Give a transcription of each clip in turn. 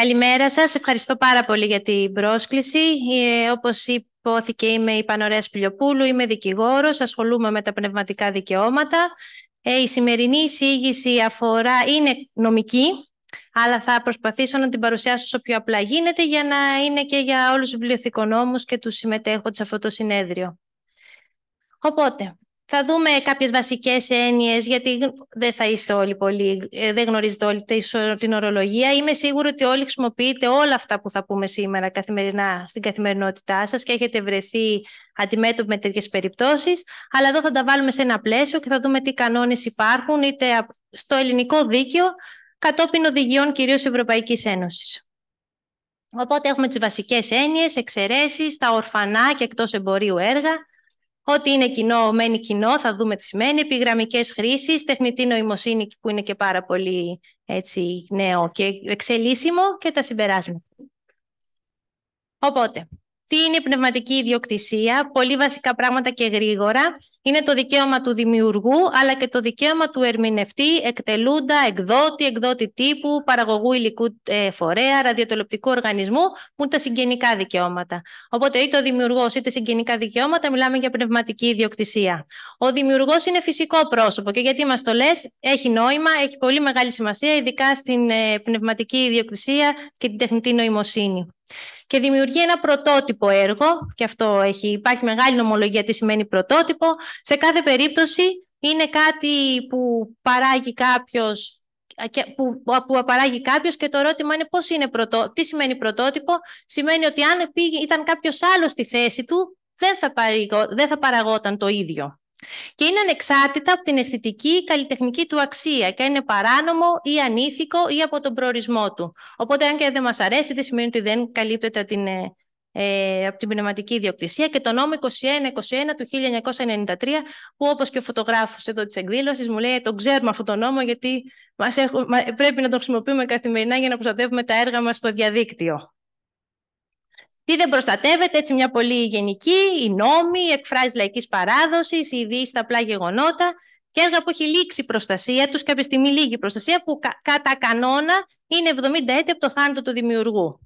Καλημέρα σας. Ευχαριστώ πάρα πολύ για την πρόσκληση. Ε, όπως υπόθηκε, είμαι η Πανορέας Πηλιοπούλου, είμαι δικηγόρος, ασχολούμαι με τα πνευματικά δικαιώματα. Ε, η σημερινή εισήγηση αφορά, είναι νομική, αλλά θα προσπαθήσω να την παρουσιάσω όσο πιο απλά γίνεται για να είναι και για όλους τους βιβλιοθηκονόμους και τους συμμετέχοντες σε αυτό το συνέδριο. Οπότε, θα δούμε κάποιες βασικές έννοιες, γιατί δεν θα είστε όλοι πολύ, ε, δεν γνωρίζετε όλοι την ορολογία. Είμαι σίγουρη ότι όλοι χρησιμοποιείτε όλα αυτά που θα πούμε σήμερα καθημερινά στην καθημερινότητά σας και έχετε βρεθεί αντιμέτωποι με τέτοιες περιπτώσεις, αλλά εδώ θα τα βάλουμε σε ένα πλαίσιο και θα δούμε τι κανόνες υπάρχουν, είτε στο ελληνικό δίκαιο, κατόπιν οδηγιών κυρίως Ευρωπαϊκής Ένωσης. Οπότε έχουμε τις βασικές έννοιες, εξαιρέσεις, τα ορφανά και εκτός εμπορίου έργα, Ό,τι είναι κοινό, μένει κοινό, θα δούμε τι σημαίνει. Επιγραμμικές χρήσεις, τεχνητή νοημοσύνη που είναι και πάρα πολύ έτσι, νέο και εξελίσσιμο και τα συμπεράσματα. Οπότε, τι είναι η πνευματική ιδιοκτησία, πολύ βασικά πράγματα και γρήγορα. Είναι το δικαίωμα του δημιουργού, αλλά και το δικαίωμα του ερμηνευτή, εκτελούντα, εκδότη, εκδότη τύπου, παραγωγού υλικού ε, φορέα, ραδιοτελεπτικού οργανισμού, που είναι τα συγγενικά δικαιώματα. Οπότε, είτε ο δημιουργός είτε συγγενικά δικαιώματα, μιλάμε για πνευματική ιδιοκτησία. Ο δημιουργός είναι φυσικό πρόσωπο και γιατί μας το λες, έχει νόημα, έχει πολύ μεγάλη σημασία, ειδικά στην ε, πνευματική ιδιοκτησία και την τεχνητή νοημοσύνη και δημιουργεί ένα πρωτότυπο έργο, και αυτό έχει, υπάρχει μεγάλη νομολογία τι σημαίνει πρωτότυπο. Σε κάθε περίπτωση είναι κάτι που παράγει κάποιος που, που κάποιος και το ερώτημα είναι πώς είναι πρωτό, τι σημαίνει πρωτότυπο. Σημαίνει ότι αν ήταν κάποιος άλλος στη θέση του, δεν θα, παρήγω, δεν θα παραγόταν το ίδιο και είναι ανεξάρτητα από την αισθητική ή καλλιτεχνική του αξία και είναι παράνομο ή ανήθικο ή από τον προορισμό του. Οπότε, αν και δεν μας αρέσει, δεν σημαίνει ότι δεν καλύπτεται από την, ε, ε από την πνευματική ιδιοκτησία και το νόμο 2121 του 1993, που όπως και ο φωτογράφος εδώ της εκδήλωσης μου λέει, τον ξέρουμε αυτό τον νόμο γιατί μας πρέπει να το χρησιμοποιούμε καθημερινά για να προστατεύουμε τα έργα μας στο διαδίκτυο. Τι δεν προστατεύεται, έτσι μια πολύ γενική, οι νόμοι, οι εκφράσεις λαϊκής παράδοσης, οι ειδήσεις στα απλά γεγονότα και έργα που έχει λήξει η προστασία τους, κάποια στιγμή λίγη προστασία, που κατά κανόνα είναι 70 έτη από το θάνατο του δημιουργού.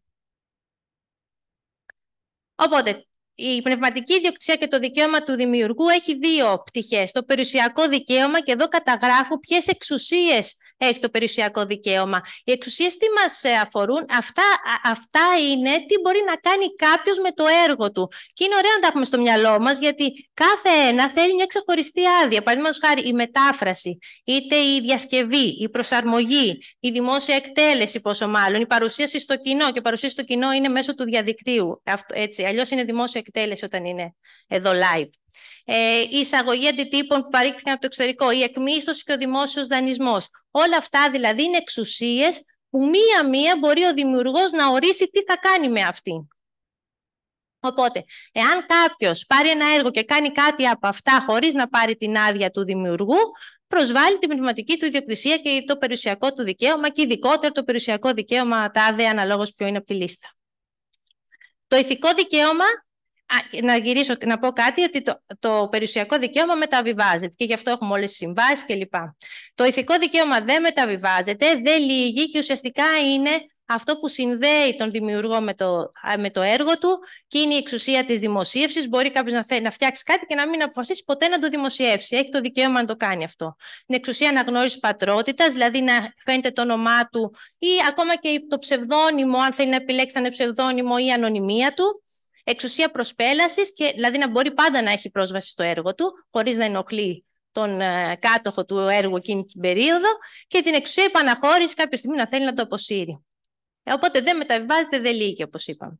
Οπότε, η πνευματική ιδιοκτησία και το δικαίωμα του δημιουργού έχει δύο πτυχές. Το περιουσιακό δικαίωμα, και εδώ καταγράφω ποιες εξουσίες έχει το περιουσιακό δικαίωμα. Οι εξουσίες τι μας ε, αφορούν, αυτά, αυτά είναι τι μπορεί να κάνει κάποιος με το έργο του. Και είναι ωραία να τα έχουμε στο μυαλό μας, γιατί κάθε ένα θέλει μια ξεχωριστή άδεια. Παραδείγματος χάρη η μετάφραση, είτε η διασκευή, η προσαρμογή, η δημόσια εκτέλεση πόσο μάλλον, η παρουσίαση στο κοινό και η παρουσίαση στο κοινό είναι μέσω του διαδικτύου. Αυτό, έτσι, αλλιώς είναι δημόσια εκτέλεση όταν είναι εδώ live. Ε, η εισαγωγή αντιτύπων που παρήχθηκαν από το εξωτερικό, η εκμίσθωση και ο δημόσιος δανεισμός. Όλα αυτά δηλαδή είναι εξουσίες που μία-μία μπορεί ο δημιουργός να ορίσει τι θα κάνει με αυτή. Οπότε, εάν κάποιος πάρει ένα έργο και κάνει κάτι από αυτά χωρίς να πάρει την άδεια του δημιουργού, προσβάλλει την πνευματική του ιδιοκτησία και το περιουσιακό του δικαίωμα και ειδικότερα το περιουσιακό δικαίωμα τα άδεια αναλόγως ποιο είναι από τη λίστα. Το ηθικό δικαίωμα να γυρίσω να πω κάτι ότι το, το περιουσιακό δικαίωμα μεταβιβάζεται και γι' αυτό έχουμε όλες τις συμβάσεις κλπ. Το ηθικό δικαίωμα δεν μεταβιβάζεται, δεν λύγει και ουσιαστικά είναι αυτό που συνδέει τον δημιουργό με το, με το έργο του και είναι η εξουσία της δημοσίευσης. Μπορεί κάποιος να, να φτιάξει κάτι και να μην αποφασίσει ποτέ να το δημοσιεύσει. Έχει το δικαίωμα να το κάνει αυτό. Είναι εξουσία αναγνώρισης πατρότητας, δηλαδή να φαίνεται το όνομά του ή ακόμα και το ψευδόνυμο, αν θέλει να επιλέξει ένα ψευδόνυμο ή ανωνυμία του εξουσία προσπέλασης, και, δηλαδή να μπορεί πάντα να έχει πρόσβαση στο έργο του, χωρίς να ενοχλεί τον ε, κάτοχο του έργου εκείνη την περίοδο και την εξουσία επαναχώρηση κάποια στιγμή να θέλει να το αποσύρει. Ε, οπότε δεν μεταβιβάζεται, δεν λύγει, όπως είπαμε.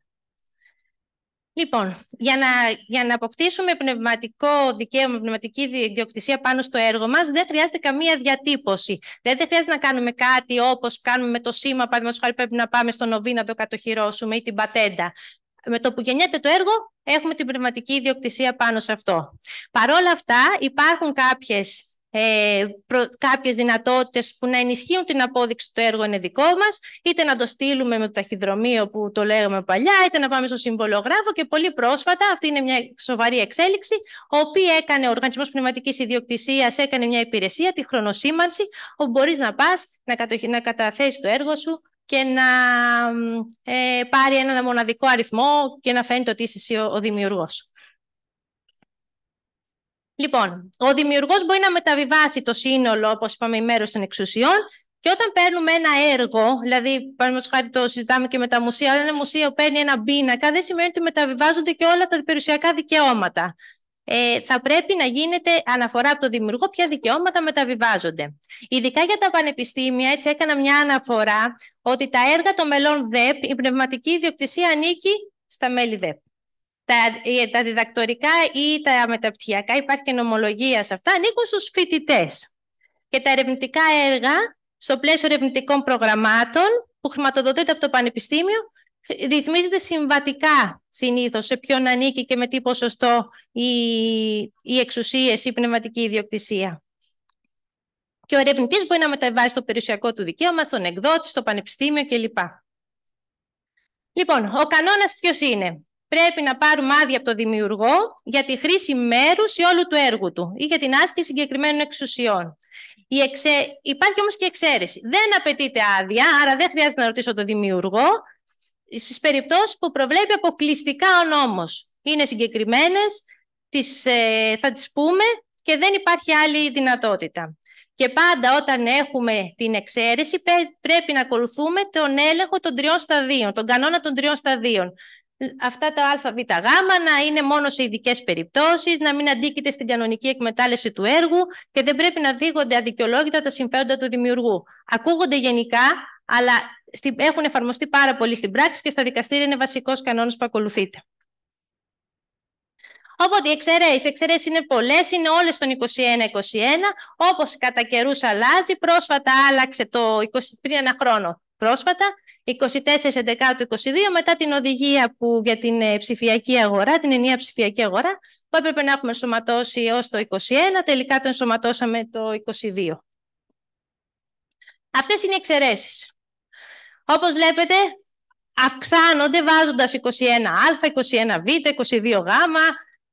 Λοιπόν, για να, για να αποκτήσουμε πνευματικό δικαίωμα, πνευματική διοκτησία πάνω στο έργο μας, δεν χρειάζεται καμία διατύπωση. Δηλαδή, δεν χρειάζεται να κάνουμε κάτι όπως κάνουμε με το σήμα, παραδείγματος χάρη πρέπει να πάμε στον νοβί να το κατοχυρώσουμε ή την πατέντα με το που γεννιέται το έργο, έχουμε την πνευματική ιδιοκτησία πάνω σε αυτό. Παρόλα αυτά, υπάρχουν κάποιες ε, κάποιες δυνατότητες που να ενισχύουν την απόδειξη του έργου είναι δικό μας, είτε να το στείλουμε με το ταχυδρομείο που το λέγαμε παλιά, είτε να πάμε στο συμβολογράφο και πολύ πρόσφατα, αυτή είναι μια σοβαρή εξέλιξη, ο οποίος έκανε ο Οργανισμός Πνευματικής Ιδιοκτησίας, έκανε μια υπηρεσία, τη χρονοσήμανση, όπου μπορείς να πας να, καταθέσεις το έργο σου και να ε, πάρει έναν μοναδικό αριθμό και να φαίνεται ότι είσαι εσύ ο, ο δημιουργός. Λοιπόν, ο δημιουργός μπορεί να μεταβιβάσει το σύνολο, όπως είπαμε, η μέρος των εξουσιών και όταν παίρνουμε ένα έργο, δηλαδή, παραδείγματος χάρη το συζητάμε και με τα μουσεία, όταν ένα μουσείο παίρνει ένα πίνακα, δεν σημαίνει ότι μεταβιβάζονται και όλα τα περιουσιακά δικαιώματα ε, θα πρέπει να γίνεται αναφορά από τον δημιουργό ποια δικαιώματα μεταβιβάζονται. Ειδικά για τα πανεπιστήμια, έτσι έκανα μια αναφορά ότι τα έργα των μελών ΔΕΠ, η πνευματική ιδιοκτησία ανήκει στα μέλη ΔΕΠ. Τα, τα διδακτορικά ή τα μεταπτυχιακά, υπάρχει και νομολογία σε αυτά, ανήκουν στους φοιτητές. Και τα ερευνητικά έργα, στο πλαίσιο ερευνητικών προγραμμάτων που χρηματοδοτείται από το Πανεπιστήμιο, ρυθμίζεται συμβατικά συνήθως σε ποιον ανήκει και με τι ποσοστό οι, οι εξουσίες ή πνευματική ιδιοκτησία. Και ο ερευνητής μπορεί να μεταβάσει το περιουσιακό του δικαίωμα στον εκδότη, στο πανεπιστήμιο κλπ. Λοιπόν, ο κανόνας ποιος είναι. Πρέπει να πάρουμε άδεια από τον δημιουργό για τη χρήση μέρους ή όλου του έργου του ή για την άσκηση συγκεκριμένων εξουσιών. Η Υπάρχει όμως και εξαίρεση. Δεν απαιτείται άδεια, άρα δεν χρειάζεται να ρωτήσω τον δημιουργό. Στις περιπτώσεις που προβλέπει αποκλειστικά ο νόμος. Είναι συγκεκριμένες, ε, θα τις πούμε και δεν υπάρχει άλλη δυνατότητα. Και πάντα όταν έχουμε την εξαίρεση πρέπει να ακολουθούμε τον έλεγχο των τριών σταδίων, τον κανόνα των τριών σταδίων. Αυτά τα γ να είναι μόνο σε ειδικές περιπτώσεις, να μην αντίκειται στην κανονική εκμετάλλευση του έργου και δεν πρέπει να δίγονται αδικαιολόγητα τα συμφέροντα του δημιουργού. Ακούγονται γενικά, αλλά έχουν εφαρμοστεί πάρα πολύ στην πράξη και στα δικαστήρια είναι βασικός κανόνας που ακολουθείται. Οπότε οι εξαιρέσεις. Οι εξαιρέσεις είναι πολλές, είναι όλες των 21-21. Όπως κατά καιρούς αλλάζει, πρόσφατα άλλαξε το 20, πριν ένα χρόνο. Πρόσφατα, 24-11 του 22, μετά την οδηγία που, για την ε, ψηφιακή αγορά, την ενιαία ψηφιακή αγορά, που έπρεπε να έχουμε ενσωματώσει έως το 21, τελικά το ενσωματώσαμε το 22. Αυτές είναι οι εξαιρέσεις. Όπως βλέπετε, αυξάνονται βάζοντας 21α, 21β, 22γ.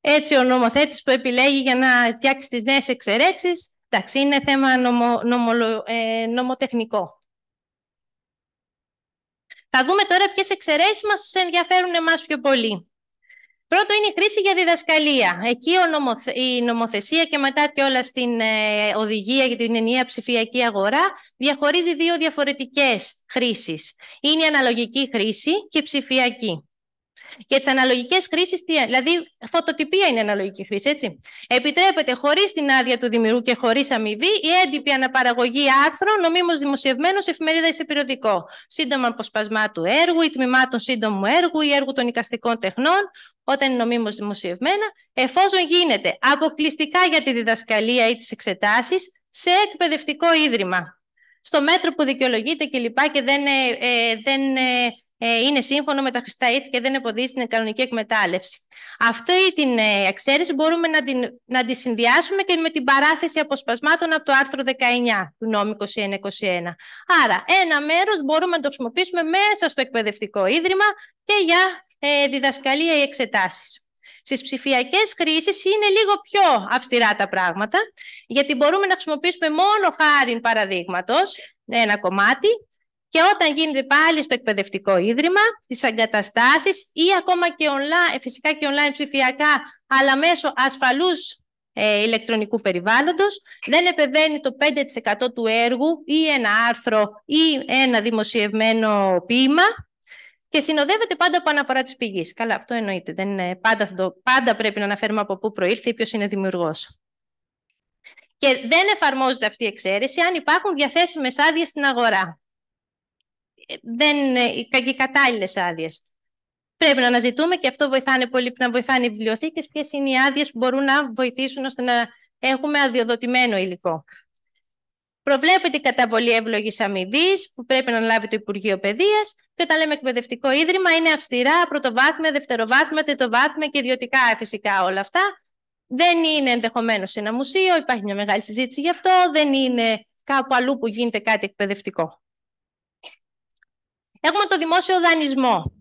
Έτσι ο νομοθέτης που επιλέγει για να φτιάξει τις νέες εξαιρέξεις. Εντάξει, είναι θέμα νομο, ε, νομοτεχνικό. Θα δούμε τώρα ποιες εξαιρέσεις μας ενδιαφέρουν εμάς πιο πολύ. Πρώτο είναι η χρήση για διδασκαλία. Εκεί η νομοθεσία και μετά και όλα στην ε, οδηγία για την ενιαία ψηφιακή αγορά διαχωρίζει δύο διαφορετικές χρήσεις. Είναι η αναλογική χρήση και η ψηφιακή. Για τις αναλογικές χρήσεις, δηλαδή φωτοτυπία είναι αναλογική χρήση, έτσι. Επιτρέπεται χωρίς την άδεια του δημιουργού και χωρίς αμοιβή η έντυπη αναπαραγωγή άρθρων νομίμως δημοσιευμένων σε εφημερίδα ή σε περιοδικό. Σύντομα του έργου ή τμήματων σύντομου έργου ή έργου των οικαστικών τεχνών, όταν είναι νομίμως δημοσιευμένα, εφόσον γίνεται αποκλειστικά για τη διδασκαλία ή τις εξετάσεις σε εκπαιδευτικό ίδρυμα. Στο μέτρο που δικαιολογείται κλπ. Και, και δεν, ε, ε, δεν ε, ε, είναι σύμφωνο με τα χρηστά ήθη και δεν εμποδίζει την κανονική εκμετάλλευση. Αυτή ή την ε, εξαίρεση μπορούμε να την, να τη συνδυάσουμε και με την παράθεση αποσπασμάτων από το άρθρο 19 του νόμου 2121. Άρα, ένα μέρος μπορούμε να το χρησιμοποιήσουμε μέσα στο εκπαιδευτικό ίδρυμα και για ε, διδασκαλία ή εξετάσεις. Στις ψηφιακές χρήσεις είναι λίγο πιο αυστηρά τα πράγματα, γιατί μπορούμε να χρησιμοποιήσουμε μόνο χάριν παραδείγματος, ένα κομμάτι, και όταν γίνεται πάλι στο εκπαιδευτικό ίδρυμα, στις εγκαταστάσεις ή ακόμα και online, ε, φυσικά και online ψηφιακά, αλλά μέσω ασφαλούς ε, ηλεκτρονικού περιβάλλοντος, δεν επεβαίνει το 5% του έργου ή ένα άρθρο ή ένα δημοσιευμένο ποίημα και συνοδεύεται πάντα από αναφορά της πηγής. Καλά, αυτό εννοείται. Δεν, πάντα, το, πάντα πρέπει να αναφέρουμε από πού προήλθε ή ποιος είναι δημιουργός. Και δεν εφαρμόζεται αυτή η εξαίρεση αν υπάρχουν διαθέσιμες άδειες στην αγορά δεν ε, και κατάλληλες άδειες. Πρέπει να αναζητούμε και αυτό βοηθάνε πολύ να βοηθάνε οι βιβλιοθήκες, ποιες είναι οι άδειες που μπορούν να βοηθήσουν ώστε να έχουμε αδειοδοτημένο υλικό. Προβλέπεται η καταβολή εύλογης αμοιβής που πρέπει να λάβει το Υπουργείο Παιδείας. Και όταν λέμε εκπαιδευτικό ίδρυμα, είναι αυστηρά πρωτοβάθμια, δευτεροβάθμια, τετοβάθμια και ιδιωτικά φυσικά όλα αυτά. Δεν είναι ενδεχομένως ένα μουσείο, υπάρχει μια μεγάλη συζήτηση γι' αυτό. Δεν είναι κάπου αλλού που γίνεται κάτι εκπαιδευτικό. Έχουμε το δημόσιο δανεισμό.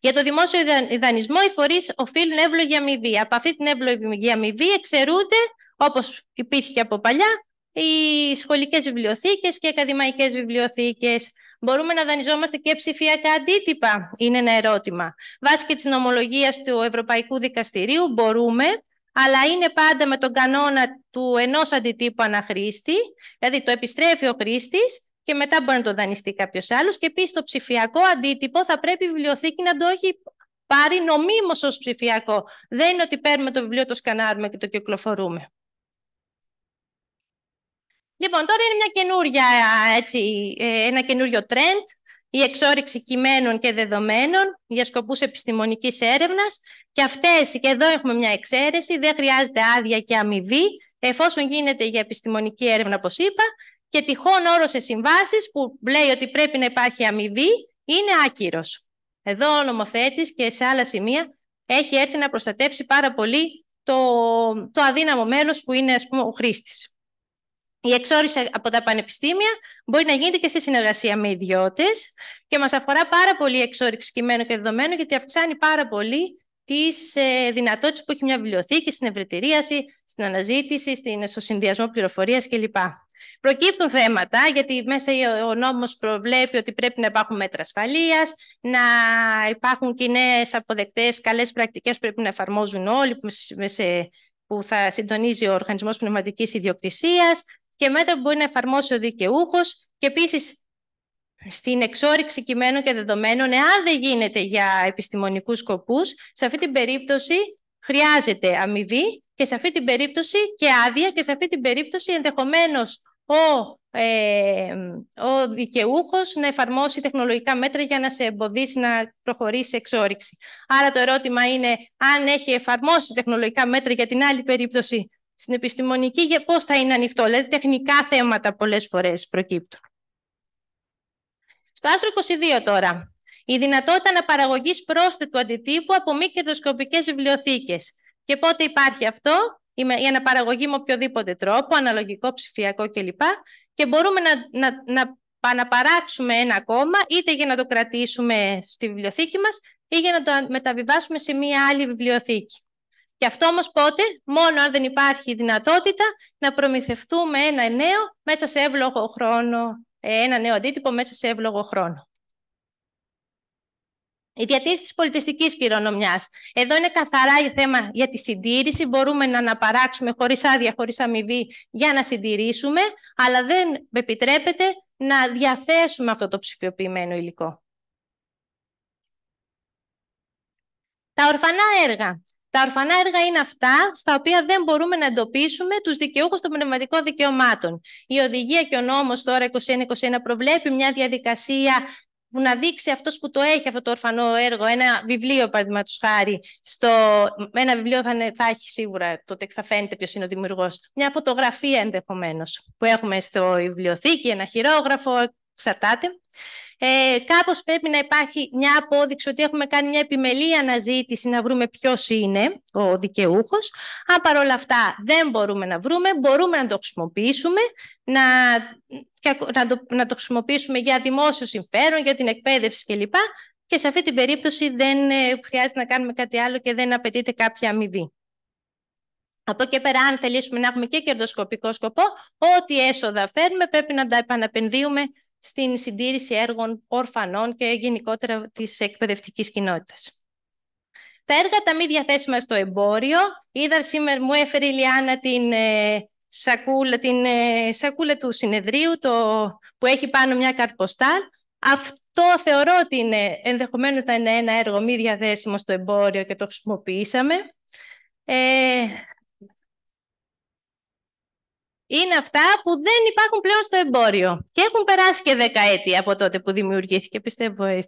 Για το δημόσιο δανεισμό, οι φορείς οφείλουν εύλογη αμοιβή. Από αυτή την εύλογη αμοιβή εξαιρούνται, όπως υπήρχε και από παλιά, οι σχολικές βιβλιοθήκες και οι ακαδημαϊκές βιβλιοθήκες. Μπορούμε να δανειζόμαστε και ψηφιακά αντίτυπα, είναι ένα ερώτημα. Βάσει και της νομολογίας του Ευρωπαϊκού Δικαστηρίου, μπορούμε, αλλά είναι πάντα με τον κανόνα του ενός αντιτύπου αναχρήστη, δηλαδή το επιστρέφει ο χρήστης και μετά μπορεί να το δανειστεί κάποιος άλλος. Και επίσης το ψηφιακό αντίτυπο θα πρέπει η βιβλιοθήκη να το έχει πάρει νομίμως ως ψηφιακό. Δεν είναι ότι παίρνουμε το βιβλίο, το σκανάρουμε και το κυκλοφορούμε. Λοιπόν, τώρα είναι μια έτσι, ε, ένα καινούριο τρέντ, η εξόριξη κειμένων και δεδομένων για σκοπούς επιστημονικής έρευνας. Και αυτές, και εδώ έχουμε μια εξαίρεση, δεν χρειάζεται άδεια και αμοιβή, εφόσον γίνεται για επιστημονική έρευνα, όπως είπα, και τυχόν όρος σε συμβάσεις που λέει ότι πρέπει να υπάρχει αμοιβή είναι άκυρος. Εδώ ο νομοθέτης και σε άλλα σημεία έχει έρθει να προστατεύσει πάρα πολύ το, το αδύναμο μέλος που είναι ας πούμε, ο χρήστης. Η εξόριση από τα πανεπιστήμια μπορεί να γίνεται και σε συνεργασία με ιδιώτες και μας αφορά πάρα πολύ η εξόριξη κειμένου και δεδομένου γιατί αυξάνει πάρα πολύ τις ε, που έχει μια βιβλιοθήκη στην ευρετηρίαση, στην αναζήτηση, στην, στο συνδυασμό πληροφορίας κλπ. Προκύπτουν θέματα, γιατί μέσα ο νόμος προβλέπει ότι πρέπει να υπάρχουν μέτρα ασφαλείας, να υπάρχουν κοινέ αποδεκτές, καλές πρακτικές που πρέπει να εφαρμόζουν όλοι που θα συντονίζει ο Οργανισμός Πνευματικής Ιδιοκτησίας και μέτρα που μπορεί να εφαρμόσει ο δικαιούχος και επίσης στην εξόριξη κειμένων και δεδομένων, εάν δεν γίνεται για επιστημονικούς σκοπούς, σε αυτή την περίπτωση χρειάζεται αμοιβή και σε αυτή την περίπτωση και άδεια και σε αυτή την περίπτωση ενδεχομένως ο, ε, ο δικαιούχος να εφαρμόσει τεχνολογικά μέτρα για να σε εμποδίσει να προχωρήσεις εξόριξη. Άρα το ερώτημα είναι αν έχει εφαρμόσει τεχνολογικά μέτρα για την άλλη περίπτωση στην επιστημονική, για πώς θα είναι ανοιχτό. Δηλαδή τεχνικά θέματα πολλές φορές προκύπτουν. Στο άρθρο 22 τώρα. Η δυνατότητα να αναπαραγωγής πρόσθετου αντιτύπου από μη κερδοσκοπικές βιβλιοθήκες. Και πότε υπάρχει αυτό, η αναπαραγωγή με οποιοδήποτε τρόπο, αναλογικό, ψηφιακό κλπ. Και μπορούμε να, να, να αναπαράξουμε ένα κόμμα, είτε για να το κρατήσουμε στη βιβλιοθήκη μας, είτε για να το μεταβιβάσουμε σε μία άλλη βιβλιοθήκη. Και αυτό όμως πότε, μόνο αν δεν υπάρχει δυνατότητα να προμηθευτούμε ένα νέο μέσα σε εύλογο χρόνο ένα νέο αντίτυπο μέσα σε εύλογο χρόνο. Η διατήρηση της πολιτιστικής κληρονομιάς. Εδώ είναι καθαρά η θέμα για τη συντήρηση. Μπορούμε να αναπαράξουμε χωρίς άδεια, χωρίς αμοιβή για να συντηρήσουμε, αλλά δεν επιτρέπεται να διαθέσουμε αυτό το ψηφιοποιημένο υλικό. Τα ορφανά έργα. Τα ορφανά έργα είναι αυτά στα οποία δεν μπορούμε να εντοπίσουμε τους δικαιούχους των πνευματικών δικαιωμάτων. Η οδηγία και ο νόμος 2021 προβλέπει μια διαδικασία που να δείξει αυτός που το έχει αυτό το ορφανό έργο, ένα βιβλίο, παραδείγματος χάρη. Στο... Ένα βιβλίο θα, θα έχει σίγουρα τότε θα φαίνεται ποιος είναι ο δημιουργός. Μια φωτογραφία ενδεχομένως που έχουμε στο βιβλιοθήκη, ένα χειρόγραφο, εξαρτάται. Ε, κάπως πρέπει να υπάρχει μια απόδειξη ότι έχουμε κάνει μια επιμελή αναζήτηση να βρούμε ποιος είναι ο δικαιούχος. Αν παρόλα αυτά δεν μπορούμε να βρούμε, μπορούμε να το χρησιμοποιήσουμε, να, να, το, να το χρησιμοποιήσουμε για δημόσιο συμφέρον, για την εκπαίδευση κλπ. Και σε αυτή την περίπτωση δεν ε, χρειάζεται να κάνουμε κάτι άλλο και δεν απαιτείται κάποια αμοιβή. Από εκεί πέρα, αν θελήσουμε να έχουμε και κερδοσκοπικό σκοπό, ό,τι έσοδα φέρνουμε πρέπει να τα επαναπενδύουμε στην συντήρηση έργων ορφανών και γενικότερα της εκπαιδευτικής κοινότητας. Τα έργα τα μη διαθέσιμα στο εμπόριο. Είδα σήμερα, μου έφερε η Λιάννα την, ε, σακούλα, την ε, σακούλα του συνεδρίου το, που έχει πάνω μια καρποστάλ. Αυτό θεωρώ ότι είναι ενδεχομένως να είναι ένα έργο μη διαθέσιμο στο εμπόριο και το χρησιμοποιήσαμε. Ε, είναι αυτά που δεν υπάρχουν πλέον στο εμπόριο. Και έχουν περάσει και δεκαέτια από τότε που δημιουργήθηκε, πιστεύω. Ε.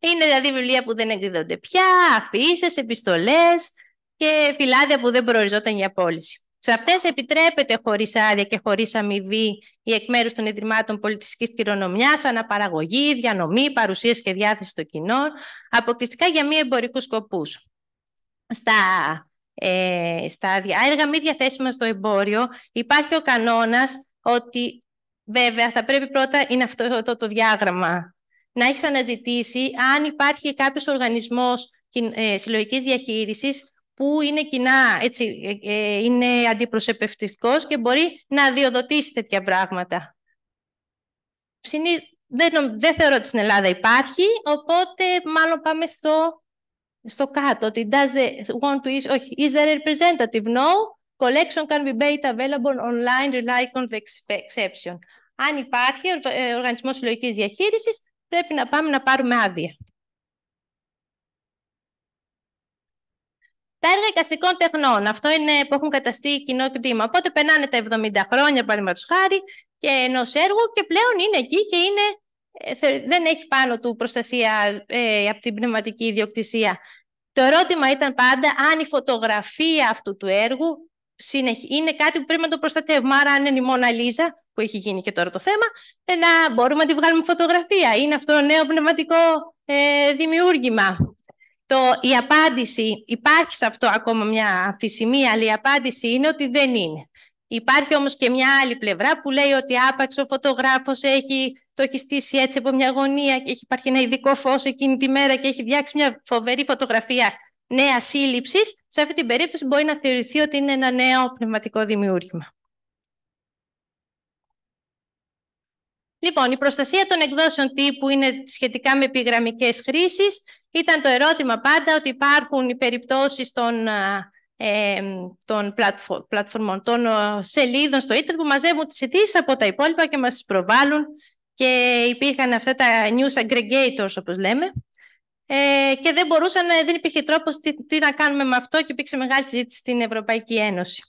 Είναι δηλαδή βιβλία που δεν εκδίδονται πια, αφήσεις, επιστολές και φυλάδια που δεν προοριζόταν για πώληση. Σε αυτές επιτρέπεται χωρίς άδεια και χωρίς αμοιβή η εκ μέρους των Ιδρυμάτων Πολιτιστικής Κληρονομιάς, αναπαραγωγή, διανομή, παρουσία και διάθεση των κοινών, αποκλειστικά για μη εμπορικούς σκοπούς. Στα ε, στάδια. Έργα μη διαθέσιμα στο εμπόριο. Υπάρχει ο κανόνας ότι βέβαια θα πρέπει πρώτα, είναι αυτό το, το διάγραμμα, να έχεις αναζητήσει αν υπάρχει κάποιος οργανισμός ε, συλλογικής διαχείρισης που είναι κοινά, έτσι, ε, ε, είναι αντιπροσεπευτικός και μπορεί να διοδοτήσει τέτοια πράγματα. Δεν, δεν θεωρώ ότι στην Ελλάδα υπάρχει, οπότε μάλλον πάμε στο στο κάτω, ότι does the want to is, όχι, is there a representative, no, collection can be made available online rely on the exception. Αν υπάρχει ε, οργανισμός συλλογικής διαχείρισης, πρέπει να πάμε να πάρουμε άδεια. Τα έργα εικαστικών τεχνών. Αυτό είναι που έχουν καταστεί κοινό κτήμα. Οπότε περνάνε τα 70 χρόνια, παραδείγματος χάρη, και ενός έργου και πλέον είναι εκεί και είναι ε, δεν έχει πάνω του προστασία ε, από την πνευματική ιδιοκτησία. Το ερώτημα ήταν πάντα αν η φωτογραφία αυτού του έργου είναι κάτι που πρέπει να το προστατεύουμε. Άρα, αν είναι η Μόνα Λίζα, που έχει γίνει και τώρα το θέμα, ε, να μπορούμε να τη βγάλουμε φωτογραφία. Είναι αυτό το νέο πνευματικό ε, δημιούργημα. Το, η απάντηση, υπάρχει σε αυτό ακόμα μια αμφισημία, αλλά η απάντηση είναι ότι δεν είναι. Υπάρχει όμως και μια άλλη πλευρά που λέει ότι άπαξ ο φωτογράφος έχει, το έχει στήσει έτσι από μια γωνία και έχει υπάρχει ένα ειδικό φως εκείνη τη μέρα και έχει διάξει μια φοβερή φωτογραφία νέα σύλληψης. Σε αυτή την περίπτωση μπορεί να θεωρηθεί ότι είναι ένα νέο πνευματικό δημιούργημα. Λοιπόν, η προστασία των εκδόσεων τύπου είναι σχετικά με επιγραμμικές χρήσεις. Ήταν το ερώτημα πάντα ότι υπάρχουν οι περιπτώσεις των των πλατφορμών, των ε, σελίδων στο ίντερνετ που μαζεύουν τις ειδήσει από τα υπόλοιπα και μας τις προβάλλουν και υπήρχαν αυτά τα news aggregators όπως λέμε ε, και δεν μπορούσαν, ε, δεν υπήρχε τρόπος τι, να κάνουμε με αυτό και υπήρξε μεγάλη συζήτηση στην Ευρωπαϊκή Ένωση.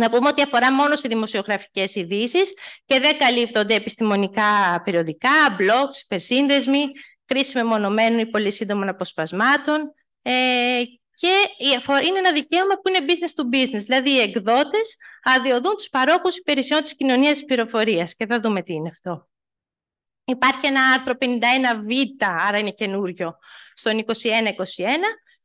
Να πούμε ότι αφορά μόνο σε δημοσιογραφικές ειδήσεις και δεν καλύπτονται επιστημονικά περιοδικά, blogs, υπερσύνδεσμοι, κρίση μεμονωμένων ή πολύ σύντομων αποσπασμάτων ε, και είναι ένα δικαίωμα που είναι business to business, δηλαδή οι εκδότες αδειοδούν τους παρόχους υπηρεσιών της κοινωνίας της πληροφορίας και θα δούμε τι είναι αυτό. Υπάρχει ένα άρθρο 51β, άρα είναι καινούριο, στον 2121,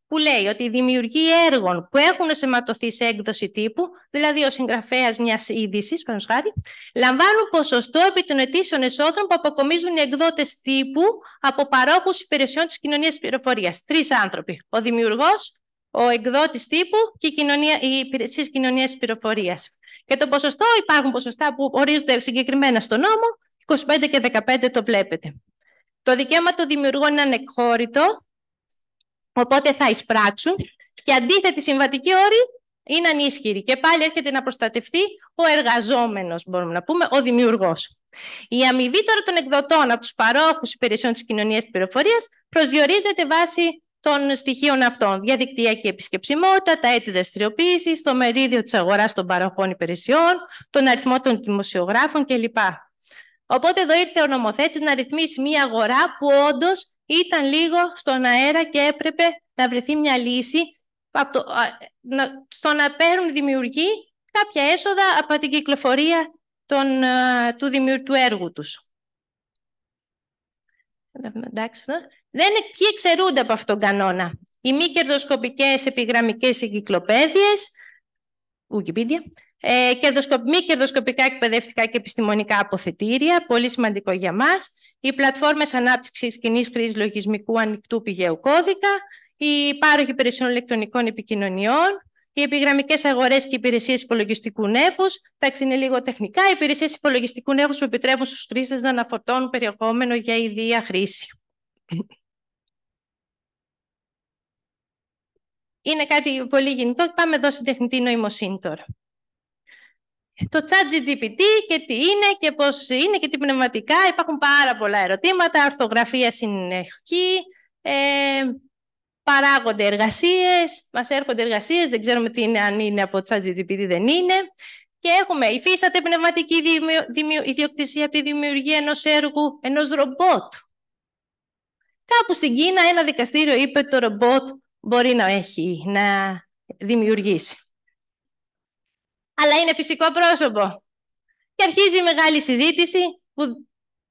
που λέει ότι οι δημιουργοί έργων που έχουν σωματωθεί σε έκδοση τύπου, δηλαδή ο συγγραφέας μιας είδησης, χάρη, λαμβάνουν ποσοστό επί των ετήσιων εσόδων που αποκομίζουν οι εκδότες τύπου από παρόχους υπηρεσιών της κοινωνίας πληροφορίας. Τρεις άνθρωποι. Ο δημιουργός, ο εκδότης τύπου και η κοινωνία, οι υπηρεσίες κοινωνίας της πληροφορίας. Και το ποσοστό, υπάρχουν ποσοστά που ορίζονται συγκεκριμένα στο νόμο, 25 και 15 το βλέπετε. Το δικαίωμα των δημιουργών είναι ανεκχώρητο, οπότε θα εισπράξουν. Και αντίθετη συμβατική όρη είναι ανίσχυρη. Και πάλι έρχεται να προστατευτεί ο εργαζόμενος, μπορούμε να πούμε, ο δημιουργός. Η αμοιβή τώρα των εκδοτών από τους παρόχους υπηρεσιών της κοινωνίας τη πληροφορίας, προσδιορίζεται βάσει των στοιχείων αυτών. Διαδικτυακή επισκεψιμότητα, τα έτη δραστηριοποίηση, το μερίδιο της αγοράς των παροχών υπηρεσιών, τον αριθμό των δημοσιογράφων κλπ. Οπότε εδώ ήρθε ο νομοθέτης να ρυθμίσει μια αγορά που όντως ήταν λίγο στον αέρα και έπρεπε να βρεθεί μια λύση στο να παίρνουν δημιουργοί κάποια έσοδα από την κυκλοφορία των, του, του έργου τους. Εντάξει, δεν, εκεί εξαιρούνται από αυτόν τον κανόνα. Οι μη κερδοσκοπικές επιγραμμικές εγκυκλοπαίδειες, Wikipedia, ε, κερδοσκοπ, μη κερδοσκοπικά εκπαιδευτικά και επιστημονικά αποθετήρια, πολύ σημαντικό για μας, οι πλατφόρμες ανάπτυξης κοινής χρήσης λογισμικού ανοιχτού πηγαίου κώδικα, οι πάροχοι περισσότερων ηλεκτρονικών επικοινωνιών, οι επιγραμμικές αγορές και υπηρεσίες υπολογιστικού νεύου. Εντάξει, είναι λίγο τεχνικά. Οι υπηρεσίες υπολογιστικού νεύου που επιτρέπουν στους χρήστες να αναφορτώνουν περιεχόμενο για ιδία χρήση. Είναι κάτι πολύ γενικό. Πάμε εδώ στην τεχνητή νοημοσύνη τώρα. Το chat GDPT και τι είναι και πώς είναι και τι πνευματικά. Υπάρχουν πάρα πολλά ερωτήματα, αρθογραφία συνεχή, ε, παράγονται εργασίες, μας έρχονται εργασίες, δεν ξέρουμε τι είναι, αν είναι από chat GPT, δεν είναι. Και έχουμε υφίσταται πνευματική ιδιοκτησία από τη δημιουργία ενός έργου, ενός ρομπότ. Κάπου στην Κίνα ένα δικαστήριο είπε το ρομπότ μπορεί να έχει, να δημιουργήσει. Αλλά είναι φυσικό πρόσωπο. Και αρχίζει η μεγάλη συζήτηση που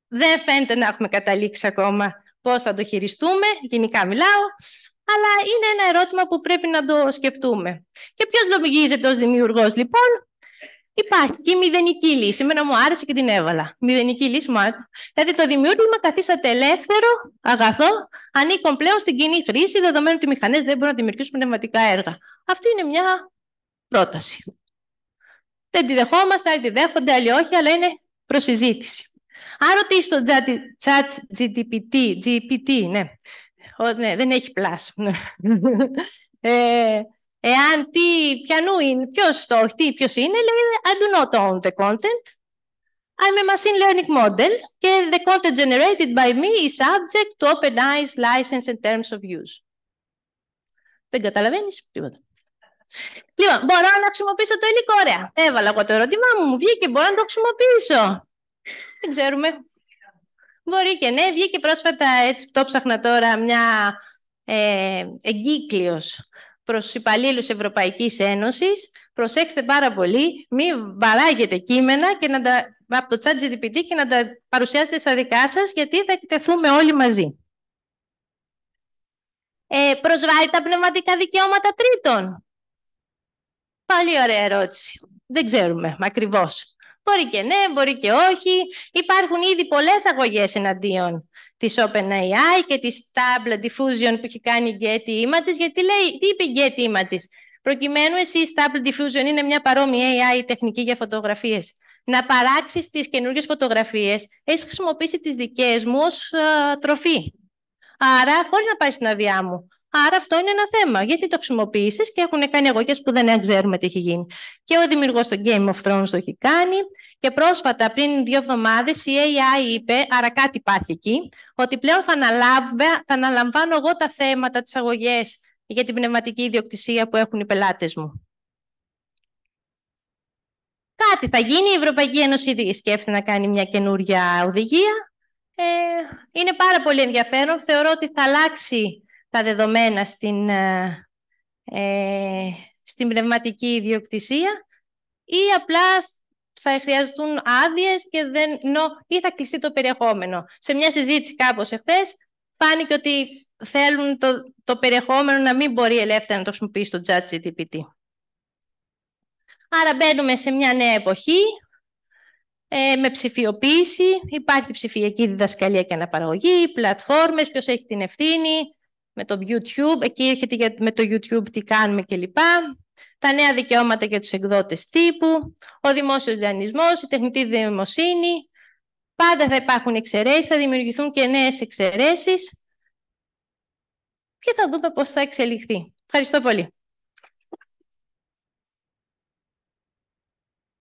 δεν φαίνεται να έχουμε καταλήξει ακόμα πώς θα το χειριστούμε, γενικά μιλάω, αλλά είναι ένα ερώτημα που πρέπει να το σκεφτούμε. Και ποιος λογίζεται ως δημιουργός λοιπόν, Υπάρχει και η μηδενική λύση. Εμένα μου άρεσε και την έβαλα. Μηδενική λύση μου άρεσε. Δηλαδή, το δημιούργημα καθίσατε ελεύθερο, αγαθό, ανήκουν πλέον στην κοινή χρήση, δεδομένου ότι οι μηχανές δεν μπορούν να δημιουργήσουν πνευματικά έργα. Αυτή είναι μια πρόταση. Δεν τη δεχόμαστε, άλλοι τη δέχονται, άλλοι όχι, αλλά είναι προσυζήτηση. Αν ρωτήσεις το chat GPT, GPT, ναι. Ο, ναι, δεν έχει πλάσμα. ε, Εάν τι, πιανού είναι, ποιος το, τι, ποιος είναι, λέει, I do not own the content. I'm a machine learning model και the content generated by me is subject to open eyes, license and terms of use. Δεν καταλαβαίνεις τίποτα. Λοιπόν, μπορώ να χρησιμοποιήσω το υλικό, ωραία. Έβαλα εγώ το ερώτημά μου, μου βγήκε, μπορώ να το χρησιμοποιήσω. Δεν ξέρουμε. Μπορεί και ναι, βγήκε πρόσφατα, έτσι το ψάχνα τώρα, μια ε, προς τους υπαλλήλους Ευρωπαϊκής Ένωσης. Προσέξτε πάρα πολύ, μην βαράγετε κείμενα και να τα, από το chat και να τα παρουσιάσετε στα δικά σας, γιατί θα εκτεθούμε όλοι μαζί. Ε, προσβάλλει τα πνευματικά δικαιώματα τρίτων. Πολύ ωραία ερώτηση. Δεν ξέρουμε ακριβώς. Μπορεί και ναι, μπορεί και όχι. Υπάρχουν ήδη πολλές αγωγές εναντίον της OpenAI και της Stable Diffusion που έχει κάνει Getty Images, γιατί λέει, τι είπε Getty Images, προκειμένου εσύ η Stable Diffusion είναι μια παρόμοια AI τεχνική για φωτογραφίες. Να παράξεις τις καινούργιες φωτογραφίες, έχεις χρησιμοποιήσει τις δικές μου ως ε, τροφή. Άρα, χωρίς να πάει την αδειά μου. Άρα αυτό είναι ένα θέμα. Γιατί το χρησιμοποιήσεις και έχουν κάνει αγωγές που δεν ξέρουμε τι έχει γίνει. Και ο δημιουργός των Game of Thrones το έχει κάνει. Και πρόσφατα, πριν δύο εβδομάδες, η AI είπε, άρα κάτι υπάρχει εκεί, ότι πλέον θα, θα αναλαμβάνω εγώ τα θέματα, τις αγωγές για την πνευματική ιδιοκτησία που έχουν οι πελάτες μου. Κάτι θα γίνει. Η Ευρωπαϊκή Ένωση σκέφτεται να κάνει μια καινούρια οδηγία. Ε, είναι πάρα πολύ ενδιαφέρον. Θεωρώ ότι θα αλλάξει τα δεδομένα στην, ε, ε στην πνευματική ιδιοκτησία ή απλά θα χρειαστούν άδειες και δεν, ή θα κλειστεί το περιεχόμενο. Σε μια συζήτηση κάπως εχθές, φάνηκε ότι θέλουν το, το περιεχόμενο να μην μπορεί ελεύθερα να το χρησιμοποιήσει το chat GPT. Άρα μπαίνουμε σε μια νέα εποχή, ε, με ψηφιοποίηση, υπάρχει ψηφιακή διδασκαλία και αναπαραγωγή, πλατφόρμες, ποιος έχει την ευθύνη, με το YouTube, εκεί έρχεται με το YouTube τι κάνουμε κλπ τα νέα δικαιώματα για τους εκδότες τύπου, ο δημόσιος διανυσμός, η τεχνητή δημοσύνη. Πάντα θα υπάρχουν εξαιρέσεις, θα δημιουργηθούν και νέες εξαιρέσεις και θα δούμε πώς θα εξελιχθεί. Ευχαριστώ πολύ.